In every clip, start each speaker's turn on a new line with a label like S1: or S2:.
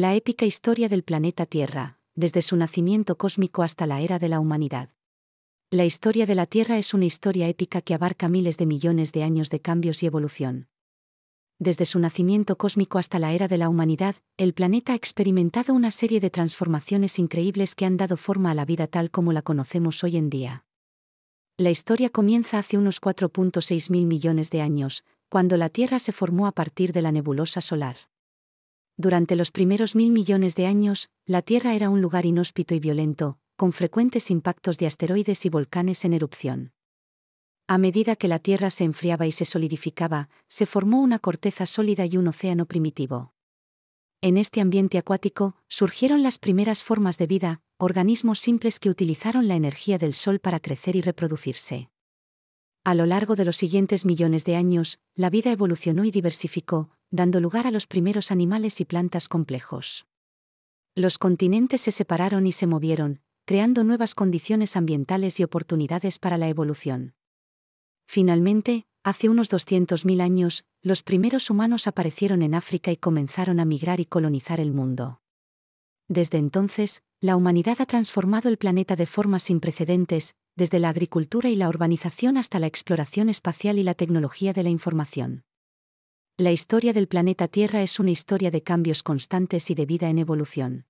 S1: La épica historia del planeta Tierra, desde su nacimiento cósmico hasta la era de la humanidad. La historia de la Tierra es una historia épica que abarca miles de millones de años de cambios y evolución. Desde su nacimiento cósmico hasta la era de la humanidad, el planeta ha experimentado una serie de transformaciones increíbles que han dado forma a la vida tal como la conocemos hoy en día. La historia comienza hace unos 4.6 mil millones de años, cuando la Tierra se formó a partir de la nebulosa solar. Durante los primeros mil millones de años, la Tierra era un lugar inhóspito y violento, con frecuentes impactos de asteroides y volcanes en erupción. A medida que la Tierra se enfriaba y se solidificaba, se formó una corteza sólida y un océano primitivo. En este ambiente acuático, surgieron las primeras formas de vida, organismos simples que utilizaron la energía del Sol para crecer y reproducirse. A lo largo de los siguientes millones de años, la vida evolucionó y diversificó, dando lugar a los primeros animales y plantas complejos. Los continentes se separaron y se movieron, creando nuevas condiciones ambientales y oportunidades para la evolución. Finalmente, hace unos 200.000 años, los primeros humanos aparecieron en África y comenzaron a migrar y colonizar el mundo. Desde entonces, la humanidad ha transformado el planeta de formas sin precedentes, desde la agricultura y la urbanización hasta la exploración espacial y la tecnología de la información. La historia del planeta Tierra es una historia de cambios constantes y de vida en evolución.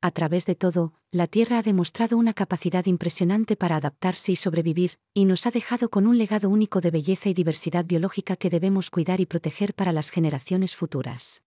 S1: A través de todo, la Tierra ha demostrado una capacidad impresionante para adaptarse y sobrevivir, y nos ha dejado con un legado único de belleza y diversidad biológica que debemos cuidar y proteger para las generaciones futuras.